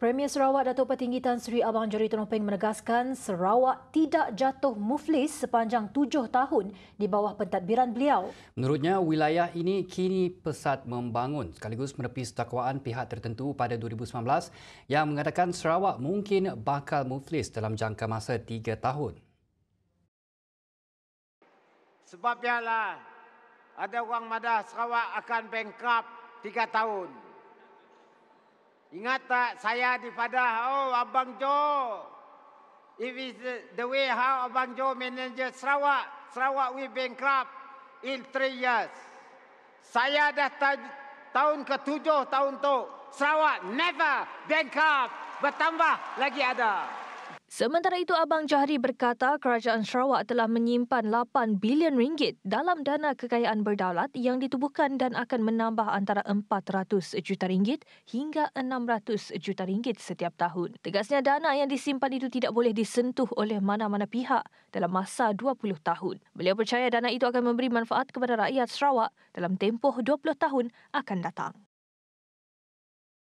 Premier Sarawak Datuk Petinggi Tan Sri Abang Jari Tonopeng menegaskan Sarawak tidak jatuh muflis sepanjang tujuh tahun di bawah pentadbiran beliau. Menurutnya, wilayah ini kini pesat membangun sekaligus menepis dakwaan pihak tertentu pada 2019 yang mengatakan Sarawak mungkin bakal muflis dalam jangka masa tiga tahun. Sebab ialah ada wang madah Sarawak akan bankrupt tiga tahun. Ingat tak saya di Padah, oh Abang Joe. It is the way how Abang Joe manage Sarawak. Sarawak we bankrupt in three years. Saya dah ta- tahun ke tujuh tahun tu. Sarawak never bankrupt. Bertambah lagi ada. Sementara itu, Abang Jahri berkata kerajaan Sarawak telah menyimpan 8 bilion ringgit dalam dana kekayaan berdaulat yang ditubuhkan dan akan menambah antara 400 juta ringgit hingga 600 juta ringgit setiap tahun. Tegasnya, dana yang disimpan itu tidak boleh disentuh oleh mana-mana pihak dalam masa 20 tahun. Beliau percaya dana itu akan memberi manfaat kepada rakyat Sarawak dalam tempoh 20 tahun akan datang.